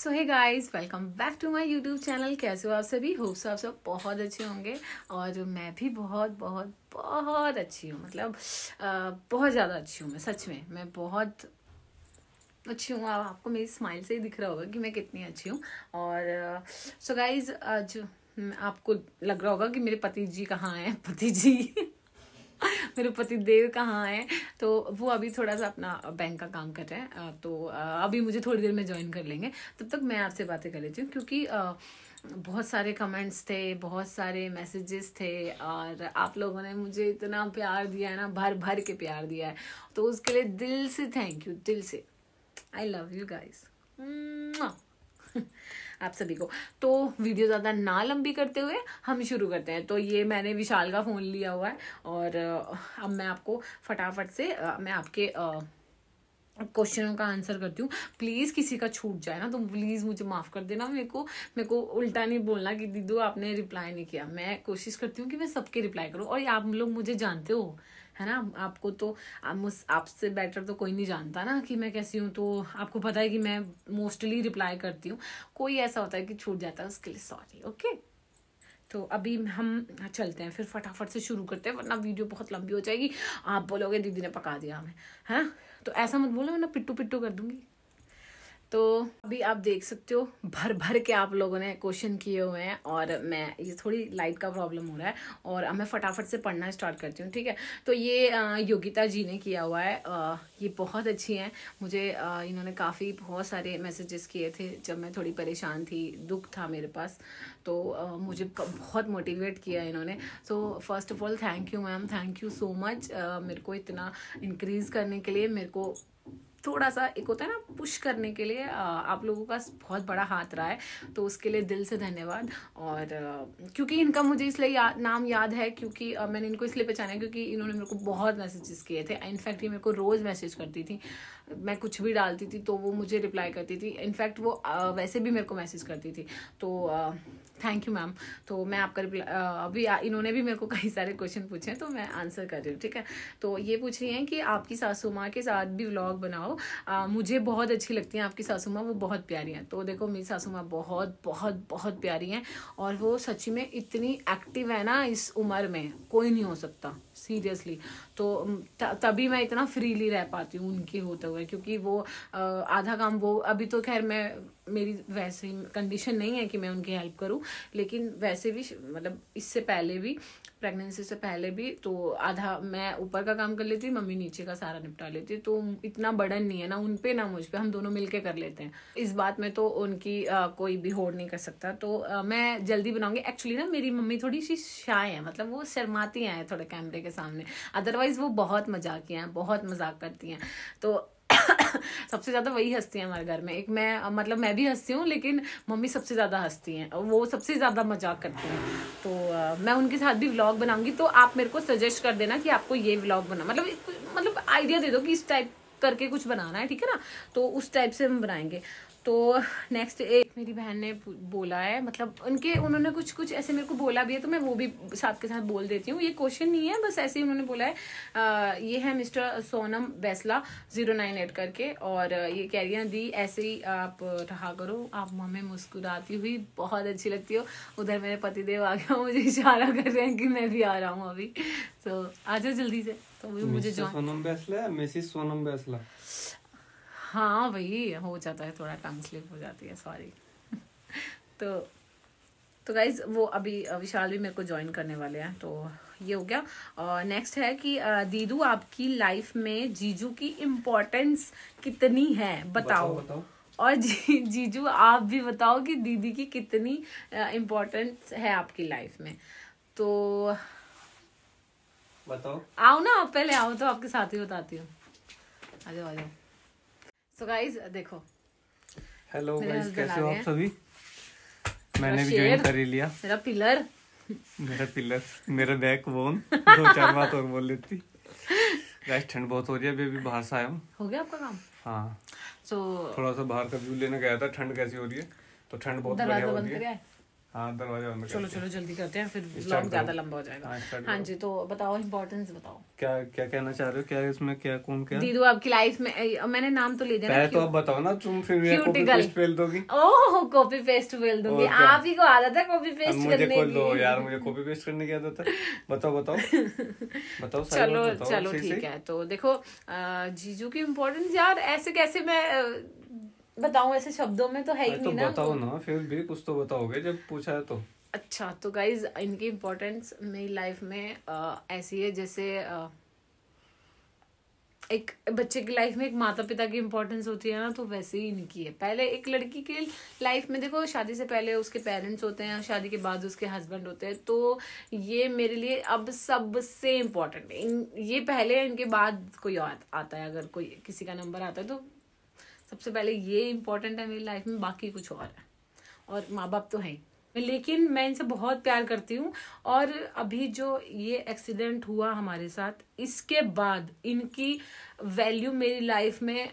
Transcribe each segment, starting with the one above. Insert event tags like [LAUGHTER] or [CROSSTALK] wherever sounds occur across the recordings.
So hi guys welcome back to my YouTube channel कैसे हो आप सभी होप सो आप सब बहुत अच्छे होंगे और मैं भी बहुत बहुत बहुत अच्छी हूँ मतलब आ, बहुत ज़्यादा अच्छी हूँ मैं सच में मैं बहुत अच्छी हूँ आपको मेरी स्माइल से ही दिख रहा होगा कि मैं कितनी अच्छी हूँ और सो गाइज आज आपको लग रहा होगा कि मेरे पति जी कहाँ हैं पति जी [LAUGHS] मेरे पति देव कहाँ है तो वो अभी थोड़ा सा अपना बैंक का काम कर रहे हैं तो अभी मुझे थोड़ी देर में ज्वाइन कर लेंगे तब तक मैं आपसे बातें कर लेती हूँ क्योंकि बहुत सारे कमेंट्स थे बहुत सारे मैसेजेस थे और आप लोगों ने मुझे इतना प्यार दिया है ना भर भर के प्यार दिया है तो उसके लिए दिल से थैंक यू दिल से आई लव यू गाइस आप सभी को तो वीडियो ज़्यादा ना लंबी करते हुए हम शुरू करते हैं तो ये मैंने विशाल का फ़ोन लिया हुआ है और अब मैं आपको फटाफट से मैं आपके क्वेश्चनों का आंसर करती हूँ प्लीज़ किसी का छूट जाए ना तो प्लीज़ मुझे माफ़ कर देना मेरे को मेरे को उल्टा नहीं बोलना कि दीदू आपने रिप्लाई नहीं किया मैं कोशिश करती हूँ कि मैं सबके रिप्लाई करूँ और आप लोग मुझे जानते हो है ना आपको तो आपसे बेटर तो कोई नहीं जानता ना कि मैं कैसी हूँ तो आपको पता है कि मैं मोस्टली रिप्लाई करती हूँ कोई ऐसा होता है कि छूट जाता है उसके लिए सॉरी ओके तो अभी हम चलते हैं फिर फटाफट से शुरू करते हैं वरना वीडियो बहुत लंबी हो जाएगी आप बोलोगे दीदी ने पका दिया हमें है ना तो ऐसा मत बोलो ना पिट्टू पिट्टू कर दूंगी तो अभी आप देख सकते हो भर भर के आप लोगों ने क्वेश्चन किए हुए हैं और मैं ये थोड़ी लाइट का प्रॉब्लम हो रहा है और मैं फटाफट से पढ़ना स्टार्ट करती हूँ ठीक है तो ये योगिता जी ने किया हुआ है ये बहुत अच्छी हैं मुझे इन्होंने काफ़ी बहुत सारे मैसेजेस किए थे जब मैं थोड़ी परेशान थी दुख था मेरे पास तो मुझे बहुत मोटिवेट किया इन्होंने so first of all thank you ma'am thank you so much मेरे को इतना इंक्रीज़ करने के लिए मेरे को थोड़ा सा एक होता है ना पुश करने के लिए आप लोगों का बहुत बड़ा हाथ रहा है तो उसके लिए दिल से धन्यवाद और क्योंकि इनका मुझे इसलिए या, नाम याद है क्योंकि मैंने इनको इसलिए पहचाना है क्योंकि इन्होंने मेरे को बहुत मैसेजेस किए थे इनफैक्ट ये मेरे को रोज़ मैसेज करती थी मैं कुछ भी डालती थी तो वो मुझे रिप्लाई करती थी इनफैक्ट वो वैसे भी मेरे को मैसेज करती थी तो थैंक यू मैम तो मैं आपका अभी इन्होंने भी मेरे को कई सारे क्वेश्चन पूछे तो मैं आंसर कर रही हूँ ठीक है तो ये पूछ रही हैं कि आपकी सासू माँ के साथ भी व्लॉग बनाओ जाओ आ, मुझे बहुत अच्छी लगती हैं आपकी सासू माँ वो बहुत प्यारी हैं तो देखो मेरी सासू माँ बहुत बहुत बहुत प्यारी हैं और वो सच्ची में इतनी एक्टिव है ना इस उम्र में कोई नहीं हो सकता सीरियसली तो तभी मैं इतना फ्रीली रह पाती हूँ उनके होते हुए क्योंकि वो आधा काम वो अभी तो खैर मैं मेरी वैसे ही कंडीशन नहीं है कि मैं उनकी हेल्प करूं लेकिन वैसे भी मतलब इससे पहले भी प्रेगनेंसी से पहले भी तो आधा मैं ऊपर का काम कर लेती मम्मी नीचे का सारा निपटा लेती तो इतना बर्डन नहीं है ना उन पे ना मुझ पे हम दोनों मिलके कर लेते हैं इस बात में तो उनकी आ, कोई भी होड़ नहीं कर सकता तो आ, मैं जल्दी बनाऊंगी एक्चुअली ना मेरी मम्मी थोड़ी सी शाय है मतलब वो शर्माती हैं थोड़े कैमरे के सामने अदरवाइज वो बहुत मजाकिया हैं बहुत मजाक करती हैं तो [COUGHS] सबसे ज़्यादा वही हंसती हैं हमारे घर में एक मैं मतलब मैं भी हंसती हूँ लेकिन मम्मी सबसे ज़्यादा हंसती हैं वो सबसे ज़्यादा मजाक करती हैं तो आ, मैं उनके साथ भी व्लॉग बनाऊंगी तो आप मेरे को सजेस्ट कर देना कि आपको ये व्लॉग बना मतलब मतलब आइडिया दे दो कि इस टाइप करके कुछ बनाना है ठीक है ना तो उस टाइप से हम बनाएंगे तो नेक्स्ट एक मेरी बहन ने बोला है मतलब उनके उन्होंने कुछ कुछ ऐसे मेरे को बोला भी है तो मैं वो भी साथ के साथ बोल देती हूँ ये क्वेश्चन नहीं है बस ऐसे ही उन्होंने बोला है आ, ये है mister Sonam Baisla zero nine eight करके और ये कह रही है दी ऐसे ही आप रहा करो आप हमें मुस्कुराती हुई बहुत अच्छी लगती हो उधर मेरे देव आ गया मुझे इशारा कर रहे हैं कि मैं भी आ रहा हूँ अभी तो आ जाओ जल्दी से तो मुझे सोनम बैसला मिसिस सोनम बैसला हाँ वही हो जाता है थोड़ा टंग स्लिप हो जाती है सॉरी [LAUGHS] तो तो गाइज वो अभी विशाल भी मेरे को ज्वाइन करने वाले हैं तो ये हो गया और नेक्स्ट है कि दीदू आपकी लाइफ में जीजू की इम्पोर्टेंस कितनी है बताओ, बताओ, बताओ। और जी जीजू आप भी बताओ कि दीदी की कितनी इम्पोर्टेंस है आपकी लाइफ में तो बताओ आओ ना आप पहले आओ तो आपके साथ ही बताती हूँ आ जाओ आ जाओ सो गाइस देखो हेलो गाइस कैसे हो आप सभी मैंने भी ज्वाइन कर ही लिया मेरा पिलर मेरा पिलर मेरा बैक बोन दो चार बात और बोल लेती गाइस ठंड बहुत हो रही है अभी बाहर से आया हूं हो गया आपका काम हां सो so, थोड़ा सा बाहर का व्यू लेने गया था ठंड कैसी हो रही है तो ठंड बहुत बढ़िया हो रही है हाँ दरवाजे बंद चलो चलो जल्दी करते हैं फिर ब्लॉग ज्यादा लंबा हो जाएगा हाँ, हाँ जी तो बताओ इम्पोर्टेंस बताओ क्या क्या कहना चाह रहे हो क्या इसमें क्या कौन क्या दीदू आपकी लाइफ में मैंने नाम तो ले दिया तो आप बताओ ना तुम फिर कॉपी पेस्ट फेल दोगी ओह कॉपी पेस्ट फेल दोगी आप ही को आदत है कॉपी पेस्ट करने मुझे खोल यार मुझे कॉपी पेस्ट करने की आदत है बताओ बताओ [LAUGHS] बताओ चलो चलो ठीक है तो देखो जीजू की इम्पोर्टेंस यार ऐसे कैसे मैं बताऊं ऐसे शब्दों में तो है ही तो नहीं ना बताओ ना फिर भी कुछ तो बताओगे जब पूछा है तो अच्छा तो गाइज इनकी इम्पोर्टेंस मेरी लाइफ में ऐसी है जैसे एक बच्चे की लाइफ में एक माता पिता की इम्पोर्टेंस होती है ना तो वैसे ही इनकी है पहले एक लड़की के लाइफ में देखो शादी से पहले उसके पेरेंट्स होते हैं शादी के बाद उसके हस्बैंड होते हैं तो ये मेरे लिए अब सबसे इम्पोर्टेंट है ये पहले इनके बाद कोई आता है अगर कोई किसी का नंबर आता है तो सबसे पहले ये इंपॉर्टेंट है मेरी लाइफ में बाकी कुछ और है और माँ बाप तो हैं लेकिन मैं इनसे बहुत प्यार करती हूँ और अभी जो ये एक्सीडेंट हुआ हमारे साथ इसके बाद इनकी वैल्यू मेरी लाइफ में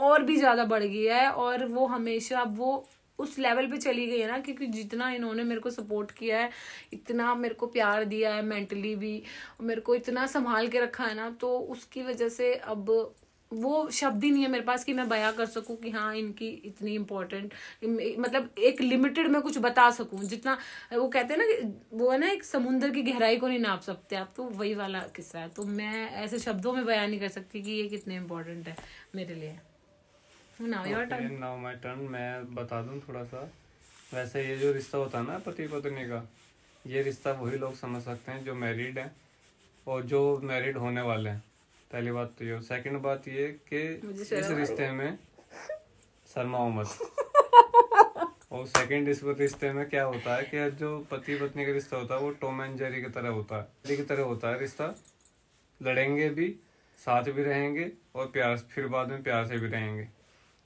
और भी ज़्यादा बढ़ गई है और वो हमेशा वो उस लेवल पे चली गई है ना क्योंकि जितना इन्होंने मेरे को सपोर्ट किया है इतना मेरे को प्यार दिया है मेंटली भी मेरे को इतना संभाल के रखा है ना तो उसकी वजह से अब वो शब्द ही नहीं है मेरे पास कि मैं बयां कर सकूं कि हाँ इनकी इतनी इम्पोर्टेंट मतलब एक लिमिटेड में कुछ बता सकूं जितना वो कहते हैं ना कि वो है ना एक समुंदर की गहराई को नहीं नाप सकते आप तो वही वाला किस्सा है तो मैं ऐसे शब्दों में बयां नहीं कर सकती कि ये कितने इम्पोर्टेंट है मेरे लिए नाउ तो टर्न मैं बता दूं थोड़ा सा वैसे ये जो रिश्ता होता है ना पति पत्नी का ये रिश्ता वही लोग समझ सकते हैं जो मैरिड हैं और जो मैरिड होने वाले हैं पहली बात तो ये सेकंड बात ये कि इस रिश्ते में शर्मा मत [LAUGHS] और सेकंड इस रिश्ते में क्या होता है कि जो पति पत्नी का रिश्ता होता है वो टॉम एंड जेरी की तरह होता है जेरी की तरह होता है रिश्ता लड़ेंगे भी साथ भी रहेंगे और प्यार फिर बाद में प्यार से भी रहेंगे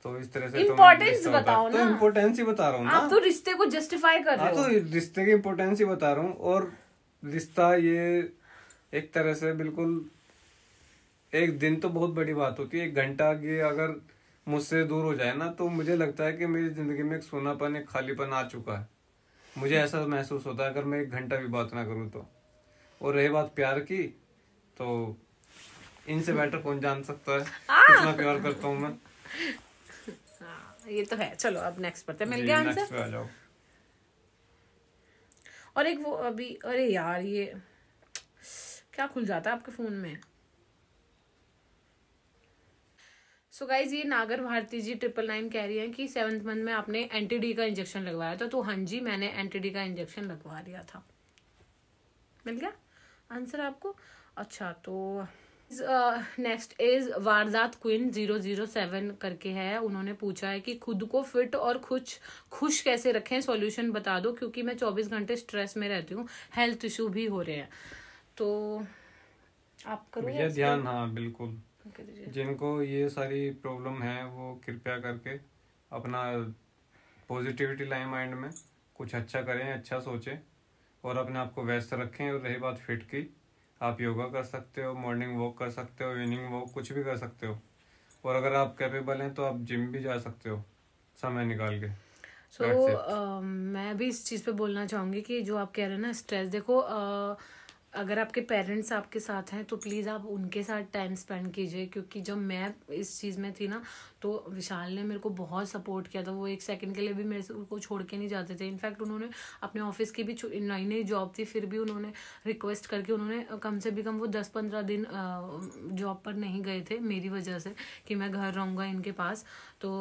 तो इस तरह से इम्पोर्टेंस बताओ तो ना तो इम्पोर्टेंस ही बता रहा हूँ तो रिश्ते को जस्टिफाई कर हाँ, रहे हो तो रिश्ते की इम्पोर्टेंस ही बता रहा हूँ और रिश्ता ये एक तरह से बिल्कुल एक दिन तो बहुत बड़ी बात होती है एक घंटा की अगर मुझसे दूर हो जाए ना तो मुझे लगता है कि मेरी जिंदगी में एक सोनापन एक खालीपन आ चुका है मुझे ऐसा महसूस होता है अगर मैं एक घंटा भी बात ना करूँ तो और रही बात प्यार की तो इनसे बेटर कौन जान सकता है कितना प्यार करता हूँ मैं हाँ, ये तो है चलो अब नेक्स्ट पढ़ते मिल गया आंसर और एक वो अभी अरे यार ये क्या खुल जाता है आपके फोन में सो so गाइज ये नागर भारती जी ट्रिपल नाइन कह रही हैं कि सेवन्थ मंथ में आपने एंटीडी का इंजेक्शन लगवाया था तो हाँ जी मैंने एंटीडी का इंजेक्शन लगवा लिया था मिल गया आंसर आपको अच्छा तो नेक्स्ट uh, इज वारदात क्वीन जीरो जीरो सेवन करके है उन्होंने पूछा है कि खुद को फिट और खुश खुश कैसे रखें सॉल्यूशन बता दो क्योंकि मैं चौबीस घंटे स्ट्रेस में रहती हूँ हेल्थ इशू भी हो रहे हैं तो आप करो ध्यान हाँ बिल्कुल जिनको ये सारी प्रॉब्लम है वो कृपया करके अपना पॉजिटिविटी लाए माइंड में कुछ अच्छा करें अच्छा सोचें और अपने आप को व्यस्त रखें और रही बात फिट की आप योगा कर सकते हो मॉर्निंग वॉक कर सकते हो इवनिंग वॉक कुछ भी कर सकते हो और अगर आप कैपेबल हैं तो आप जिम भी जा सकते हो समय निकाल के सो so, uh, मैं भी इस चीज़ पे बोलना चाहूँगी कि जो आप कह रहे हैं ना स्ट्रेस देखो uh, अगर आपके पेरेंट्स आपके साथ हैं तो प्लीज़ आप उनके साथ टाइम स्पेंड कीजिए क्योंकि जब मैं इस चीज़ में थी ना तो विशाल ने मेरे को बहुत सपोर्ट किया था वो एक सेकंड के लिए भी मेरे से उनको छोड़ के नहीं जाते थे इनफैक्ट उन्होंने अपने ऑफिस की भी नई नई जॉब थी फिर भी उन्होंने रिक्वेस्ट करके उन्होंने कम से भी कम वो दस पंद्रह दिन जॉब पर नहीं गए थे मेरी वजह से कि मैं घर रहूँगा इनके पास तो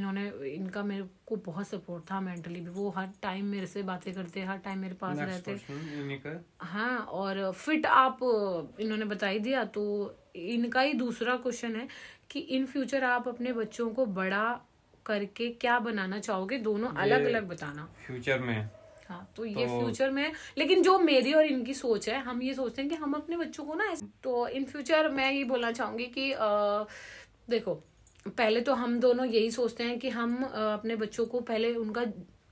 इन्होंने इनका मेरे को बहुत सपोर्ट था मेंटली भी वो हर टाइम मेरे से बातें करते हर टाइम मेरे पास रहते हाँ और फिट आप इन्होंने बताई दिया तो इनका ही दूसरा क्वेश्चन है कि इन फ्यूचर आप अपने बच्चों को बड़ा करके क्या बनाना चाहोगे दोनों अलग अलग बताना फ्यूचर में हाँ तो ये तो... फ्यूचर में लेकिन जो मेरी और इनकी सोच है हम ये सोचते हैं कि हम अपने बच्चों को ना तो इन फ्यूचर मैं ये बोलना चाहूंगी कि आ, देखो पहले तो हम दोनों यही सोचते हैं कि हम अपने बच्चों को पहले उनका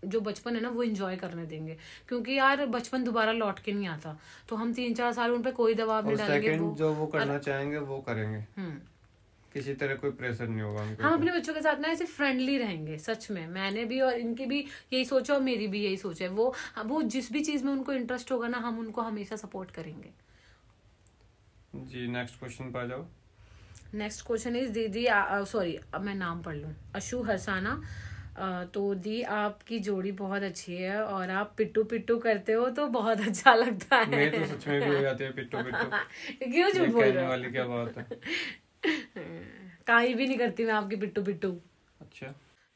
जो बचपन है ना वो इंजॉय करने देंगे क्योंकि यार बचपन दोबारा लौट के नहीं आता तो हम तीन चार साल उन पर कोई दबाव नहीं डालेंगे जो वो करना और... चाहेंगे वो करेंगे हम्म। किसी तरह कोई प्रेशर नहीं होगा हम अपने बच्चों के साथ ना ऐसे फ्रेंडली रहेंगे सच में मैंने भी और इनकी भी यही सोचा और मेरी भी यही सोचा है वो वो जिस भी चीज में उनको इंटरेस्ट होगा ना हम उनको हमेशा सपोर्ट करेंगे जी नेक्स्ट क्वेश्चन पर जाओ नेक्स्ट क्वेश्चन इज दीदी सॉरी अब मैं नाम पढ़ लूँ अशु हरसाना तो दी आपकी जोड़ी बहुत अच्छी है और आप पिट्टू पिट्टू करते हो तो बहुत [LAUGHS] अच्छा लगता है मैं तो सच में भी हो जाते हैं पिट्टू पिट्टू [LAUGHS] क्यों झूठ बोल रहे हो वाली क्या बात है [LAUGHS] काई भी नहीं करती मैं आपकी पिट्टू पिट्टू अच्छा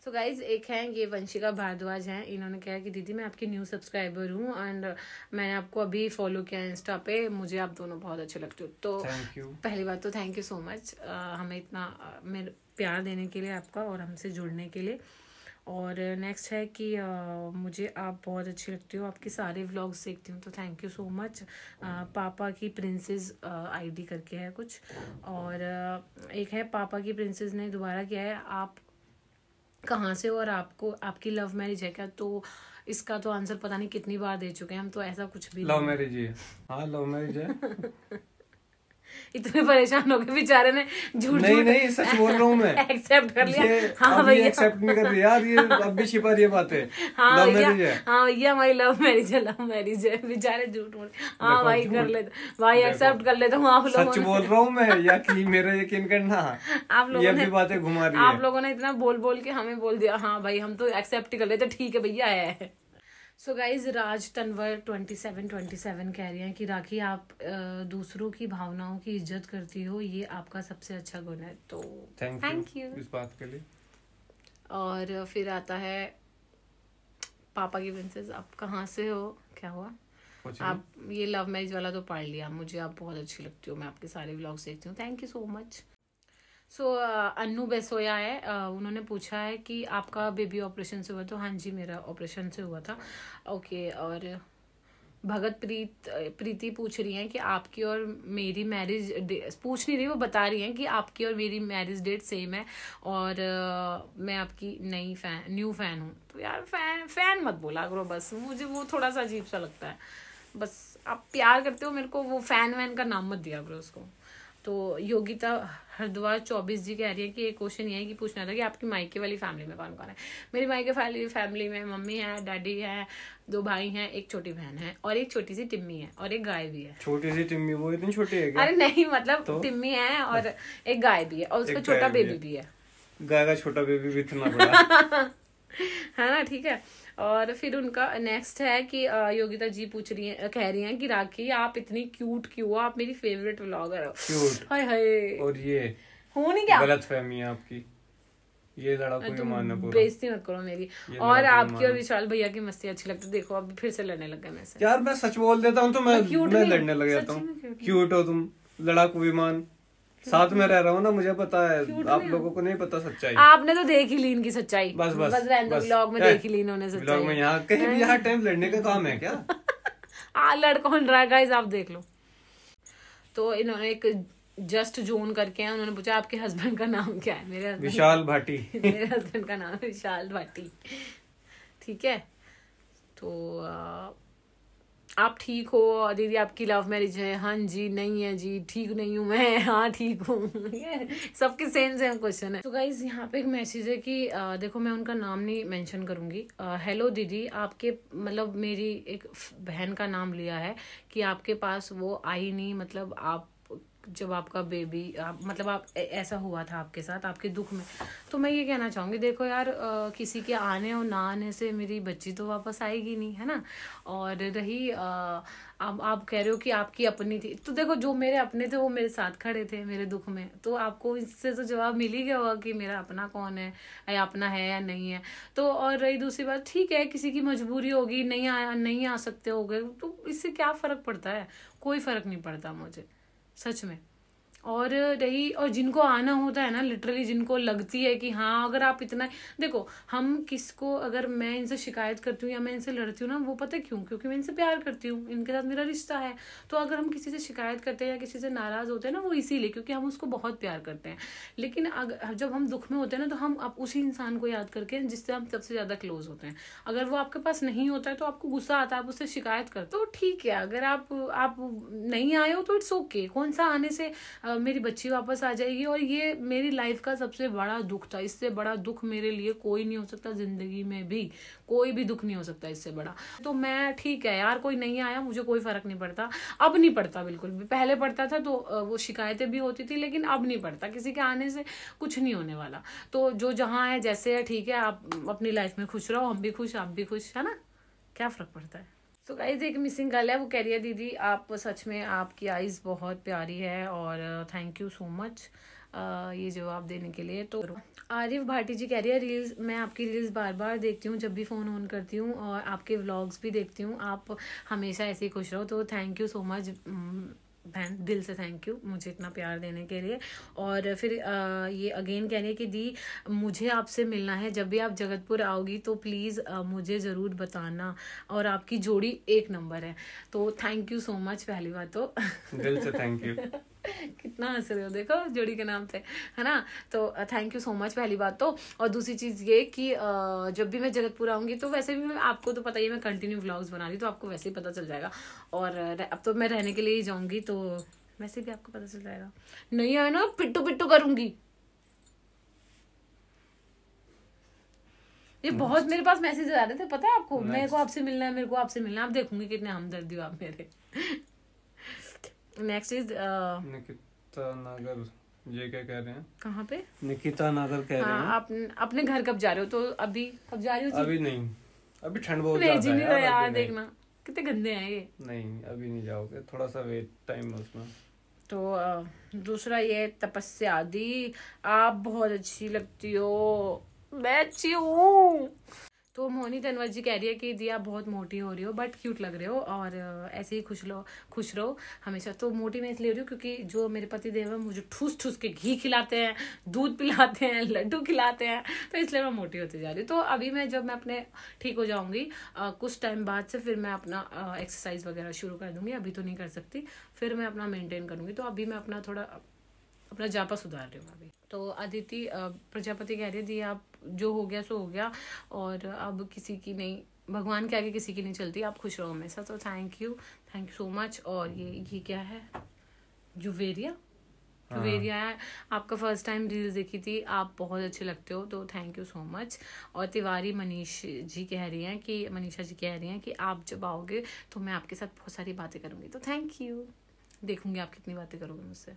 सो so गाइज एक हैं ये वंशिका भारद्वाज हैं इन्होंने कहा कि दीदी मैं आपकी न्यू सब्सक्राइबर हूँ एंड मैंने आपको अभी फॉलो किया इंस्टा पे मुझे आप दोनों बहुत अच्छे लगते हो तो पहली बात तो थैंक यू सो मच हमें इतना मेरे प्यार देने के लिए आपका और हमसे जुड़ने के लिए और नेक्स्ट है कि आ, मुझे आप बहुत अच्छी लगती हो आपके सारे व्लॉग्स देखती हूँ तो थैंक यू सो मच पापा की प्रिंसेस आईडी करके है कुछ और आ, एक है पापा की प्रिंसेस ने दोबारा किया है आप कहाँ से हो और आपको आपकी लव मैरिज है क्या तो इसका तो आंसर पता नहीं कितनी बार दे चुके हैं हम तो ऐसा कुछ भी लव मैरिज है हाँ लव मैरिज है [LAUGHS] इतने परेशान हो गए बेचारे ने झूठ नहीं नहीं सच बोल रहा हूँ मैं एक्सेप्ट कर लिया हाँ भैया एक्सेप्ट नहीं कर रही यार ये [LAUGHS] अब भी छिपा रही है बातें हाँ भैया हाँ भैया माई लव मैरिज है लव मैरिज है बेचारे झूठ बोल हाँ भाई कर लेते भाई एक्सेप्ट कर लेता हूँ आप लोग सच बोल रहा हूँ मैं [LAUGHS] या कि मेरा यकीन करना आप लोगों ने बातें घुमा रही आप लोगों ने इतना बोल बोल के हमें बोल दिया हाँ भाई हम तो एक्सेप्ट कर लेते ठीक है भैया है so guys Raj Tanwar twenty seven twenty seven कह रही हैं कि राखी आप दूसरों की भावनाओं की इज्जत करती हो ये आपका सबसे अच्छा गुण है तो थैंक यू इस बात के लिए और फिर आता है पापा की प्रिंसेस आप कहाँ से हो क्या हुआ आप ये लव मैरिज वाला तो पढ़ लिया मुझे आप बहुत अच्छी लगती हो मैं आपके सारे व्लॉग्स देखती हूँ thank you so much so so, uh, Annu बेसोया है uh, उन्होंने पूछा है कि आपका बेबी ऑपरेशन से हुआ तो हाँ जी मेरा ऑपरेशन से हुआ था ओके okay, और भगत प्रीत प्रीति पूछ रही हैं कि आपकी और मेरी मैरिज पूछ नहीं रही वो बता रही हैं कि आपकी और मेरी मैरिज डेट सेम है और uh, मैं आपकी नई फैन न्यू फ़ैन हूँ तो यार फैन फ़ैन मत बोला करो बस मुझे वो थोड़ा सा अजीब सा लगता है बस आप प्यार करते हो मेरे को वो फ़ैन वैन का नाम मत दिया करो उसको तो योगिता हरिद्वार चौबीस जी कह रही है कि एक क्वेश्चन ये है कि पूछना था कि आपकी मायके वाली फैमिली में कौन कौन है मेरी मायके वाली फैमिली में मम्मी है डैडी है दो भाई हैं एक छोटी बहन है और एक छोटी सी टिम्मी है और एक गाय भी है छोटी सी टिम्मी वो इतनी छोटी है अरे नहीं मतलब तो? टिम्मी है और एक गाय भी है और उसका छोटा बेबी भी है गाय का छोटा बेबी भी इतना बड़ा [LAUGHS] [LAUGHS] है ना ठीक है और फिर उनका नेक्स्ट है कि योगिता जी पूछ रही है कह रही हैं कि राखी आप इतनी क्यूट क्यों आप मेरी फेवरेट व्लॉगर हो क्यूट हाय हाय और ये हो नहीं क्या गलत फहमी है आपकी ये लड़ाकू मानना पूरा बेइज्जती मत करो मेरी और आपकी और विशाल भैया की मस्ती अच्छी लगती है देखो अभी फिर से लड़ने लग गए मैं यार मैं सच बोल देता हूँ तो मैं मैं लड़ने लग जाता हूँ क्यूट हो तुम लड़ाकू विमान साथ में रह रहा हूँ ना मुझे पता है आप लोगों को नहीं पता सच्चाई आपने तो देख ही ली इनकी सच्चाई बस बस बस ब्लॉग में देख ही ली इन्होंने सच्चाई में यहाँ कहीं भी यहाँ टाइम लड़ने का काम है क्या हाँ [LAUGHS] लड़ कौन रहा है आप देख लो तो इन्होंने एक जस्ट जोन करके हैं उन्होंने पूछा आपके हस्बैंड का नाम क्या है मेरे विशाल भाटी [LAUGHS] मेरे हस्बैंड का नाम है विशाल भाटी ठीक है तो आ, आप ठीक हो दीदी आपकी लव मैरिज है हाँ जी नहीं है जी ठीक नहीं हूँ मैं [LAUGHS] हाँ ठीक हूँ [LAUGHS] सबके सेम सेम क्वेश्चन है तो गाइज यहाँ पे एक मैसेज है कि आ, देखो मैं उनका नाम नहीं मेंशन करूँगी हेलो दीदी आपके मतलब मेरी एक बहन का नाम लिया है कि आपके पास वो आई नहीं मतलब आप जब आपका बेबी आप मतलब आप ऐसा हुआ था आपके साथ आपके दुख में तो मैं ये कहना चाहूँगी देखो यार आ, किसी के आने और ना आने से मेरी बच्ची तो वापस आएगी नहीं है ना और रही अब आप आप कह रहे हो कि आपकी अपनी थी तो देखो जो मेरे अपने थे वो मेरे साथ खड़े थे मेरे दुख में तो आपको इससे तो जवाब मिल ही गया होगा कि मेरा अपना कौन है या अपना है या नहीं है तो और रही दूसरी बात ठीक है किसी की मजबूरी होगी नहीं आया नहीं आ सकते हो गए तो इससे क्या फ़र्क पड़ता है कोई फ़र्क नहीं पड़ता मुझे सच में और रही और जिनको आना होता है ना लिटरली जिनको लगती है कि हाँ अगर आप इतना देखो हम किसको अगर मैं इनसे शिकायत करती हूँ या मैं इनसे लड़ती हूँ ना वो पता है क्यों क्योंकि मैं इनसे प्यार करती हूँ इनके साथ मेरा रिश्ता है तो अगर हम किसी से शिकायत करते हैं या किसी से नाराज़ होते हैं ना वो इसीलिए क्योंकि हम उसको बहुत प्यार करते हैं लेकिन अगर जब हम दुख में होते हैं ना तो हम आप उसी इंसान को याद करके जिससे हम सबसे ज़्यादा क्लोज होते हैं अगर वो आपके पास नहीं होता है तो आपको गुस्सा आता है आप उससे शिकायत करते हो ठीक है अगर आप आप नहीं आए हो तो इट्स ओके कौन सा आने से मेरी बच्ची वापस आ जाएगी और ये मेरी लाइफ का सबसे बड़ा दुख था इससे बड़ा दुख मेरे लिए कोई नहीं हो सकता ज़िंदगी में भी कोई भी दुख नहीं हो सकता इससे बड़ा तो मैं ठीक है यार कोई नहीं आया मुझे कोई फ़र्क नहीं पड़ता अब नहीं पड़ता बिल्कुल पहले पड़ता था तो वो शिकायतें भी होती थी लेकिन अब नहीं पड़ता किसी के आने से कुछ नहीं होने वाला तो जो जहाँ है जैसे है ठीक है आप अपनी लाइफ में खुश रहो हम भी खुश आप भी खुश है ना क्या फ़र्क पड़ता है सो गाइज एक मिसिंग गर्ल है वो कह रही है दीदी आप सच में आपकी आइज़ बहुत प्यारी है और थैंक यू सो मच ये जवाब देने के लिए तो आरिफ भाटी जी कह रही है रील्स मैं आपकी रील्स बार बार देखती हूँ जब भी फ़ोन ऑन करती हूँ और आपके व्लॉग्स भी देखती हूँ आप हमेशा ऐसे ही खुश रहो तो थैंक यू सो मच बहन दिल से थैंक यू मुझे इतना प्यार देने के लिए और फिर आ, ये अगेन कह रही है कि दी मुझे आपसे मिलना है जब भी आप जगतपुर आओगी तो प्लीज़ मुझे ज़रूर बताना और आपकी जोड़ी एक नंबर है तो थैंक यू सो मच पहली बात तो दिल से थैंक यू [LAUGHS] कितना हंस रहे हो देखो जोड़ी के नाम से है ना तो थैंक यू सो मच पहली बात तो और दूसरी चीज़ ये कि uh, जब भी मैं जगतपुर आऊंगी तो वैसे भी मैं आपको तो पता ही मैं कंटिन्यू व्लॉग्स बना रही तो आपको वैसे ही पता चल जाएगा और uh, अब तो मैं रहने के लिए ही जाऊंगी तो वैसे भी आपको पता चल जाएगा नहीं आए ना पिट्टू पिट्टू करूंगी ये बहुत मेरे पास मैसेज आ रहे थे पता है आपको मेरे को आपसे मिलना है मेरे को आपसे मिलना है आप देखूंगी कितने हमदर्दी हो आप मेरे नेक्स्ट इज uh, निकिता नागर ये क्या कह रहे हैं कहाँ पे निकिता नागर कह रहे हाँ, हैं आप अपने घर कब जा रहे हो तो अभी कब जा रहे हो अभी नहीं अभी ठंड बहुत ज्यादा है यार, यार देखना कितने गंदे हैं ये नहीं अभी नहीं जाओगे थोड़ा सा वेट टाइम है उसमें तो दूसरा ये तपस्या आदि आप बहुत अच्छी लगती हो मैं अच्छी हूँ तो मोहनी तनवर जी कह रही है कि जी आप बहुत मोटी हो रही हो बट क्यूट लग रहे हो और ऐसे ही खुश लो खुश रहो हमेशा तो मोटी मैं इसलिए हो रही हूँ क्योंकि जो मेरे पति देव है मुझे ठूस ठूस के घी खिलाते हैं दूध पिलाते हैं लड्डू खिलाते हैं तो इसलिए मैं मोटी होती जा रही हूँ तो अभी मैं जब मैं अपने ठीक हो जाऊँगी कुछ टाइम बाद से फिर मैं अपना एक्सरसाइज वगैरह शुरू कर दूँगी अभी तो नहीं कर सकती फिर मैं अपना मेनटेन करूँगी तो अभी मैं अपना थोड़ा अपना जापा सुधार रही हूँ अभी तो अदिति प्रजापति कह रही थी आप जो हो गया सो हो गया और अब किसी की नहीं भगवान के आगे किसी की नहीं चलती आप खुश रहो हमेशा तो thank you thank you so much और ये ये क्या है जुवेरिया हाँ। जुवेरिया आपका फर्स्ट टाइम रील्स देखी थी आप बहुत अच्छे लगते हो तो थैंक यू सो मच और तिवारी मनीष जी कह रही हैं कि मनीषा जी कह रही हैं कि आप जब आओगे तो मैं आपके साथ बहुत सारी बातें करूँगी तो थैंक यू देखूँगी आप कितनी बातें करोगे मुझसे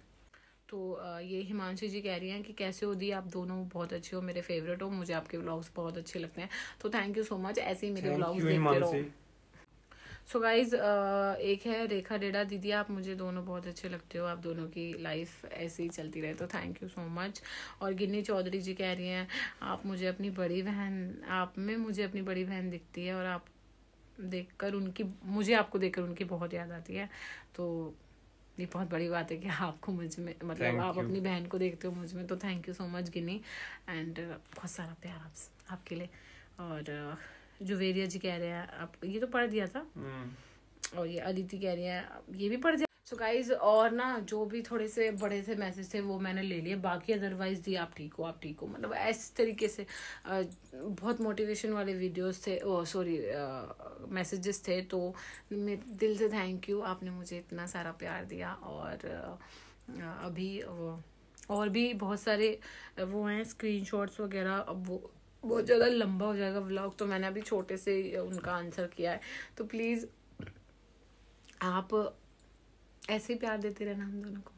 तो ये हिमांशी जी कह रही हैं कि कैसे हो दी आप दोनों बहुत अच्छे हो मेरे फेवरेट हो मुझे आपके ब्लॉग्स बहुत अच्छे लगते हैं तो थैंक यू सो मच ऐसे ही मेरे ब्लॉग्स देखते रहो सो गाइज एक है रेखा डेढ़ा दीदी आप मुझे दोनों बहुत अच्छे लगते हो आप दोनों की लाइफ ऐसे ही चलती रहे तो थैंक यू सो मच और गिन्नी चौधरी जी कह रही हैं आप मुझे अपनी बड़ी बहन आप में मुझे अपनी बड़ी बहन दिखती है और आप देखकर उनकी मुझे आपको देखकर उनकी बहुत याद आती है तो ये बहुत बड़ी बात है कि आपको मुझ में मतलब thank आप you. अपनी बहन को देखते हो मुझ में तो thank you so much Gini and uh, बहुत सारा प्यार आप, आपके लिए और uh, जुवेरिया जी कह रहे हैं आप ये तो पढ़ दिया था mm. और ये अदिति कह रही है ये भी पढ़ दिया सो गाइज और ना जो भी थोड़े से बड़े से मैसेज थे वो मैंने ले लिए बाकी अदरवाइज दी आप ठीक हो आप ठीक हो मतलब ऐसे तरीके से बहुत मोटिवेशन वाले वीडियोस थे सॉरी मैसेजेस थे तो दिल से थैंक यू आपने मुझे इतना सारा प्यार दिया और अभी और भी बहुत सारे वो हैं स्क्रीन वगैरह अब वो बहुत ज़्यादा लंबा हो जाएगा व्लॉग तो मैंने अभी छोटे से उनका आंसर किया है तो प्लीज़ आप ऐसे ही प्यार देते रहना हम दोनों को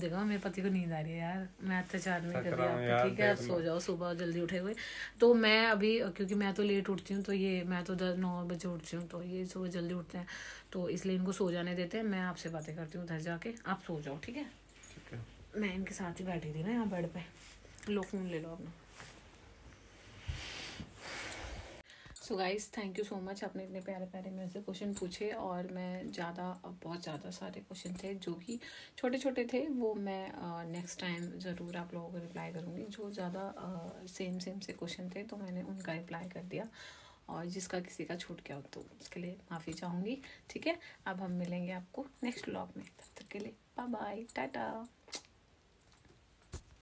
देखो मेरे पति को नींद आ रही है यार मैं अत्याचार नहीं कर रही आपको ठीक है आप सो जाओ सुबह जल्दी उठे हुए तो मैं अभी क्योंकि मैं तो लेट उठती हूँ तो ये मैं तो दस नौ बजे उठती हूँ तो ये सुबह जल्दी उठते हैं तो इसलिए इनको सो जाने देते हैं मैं आपसे बातें करती हूँ उधर जाके आप सो जाओ ठीक है मैं इनके साथ ही बैठी थी ना यहाँ बेड पे लो फोन ले लो अपना so guys thank you so much आपने इतने प्यारे प्यारे मेरे से क्वेश्चन पूछे और मैं ज़्यादा बहुत ज़्यादा सारे क्वेश्चन थे जो कि छोटे छोटे थे वो मैं नेक्स्ट टाइम ज़रूर आप लोगों को रिप्लाई करूँगी जो ज़्यादा सेम सेम से क्वेश्चन थे तो मैंने उनका रिप्लाई कर दिया और जिसका किसी का छूट गया हो तो उसके लिए माफ़ी चाहूँगी ठीक है अब हम मिलेंगे आपको नेक्स्ट ब्लॉग में तब तक के लिए बाय बाय टाटा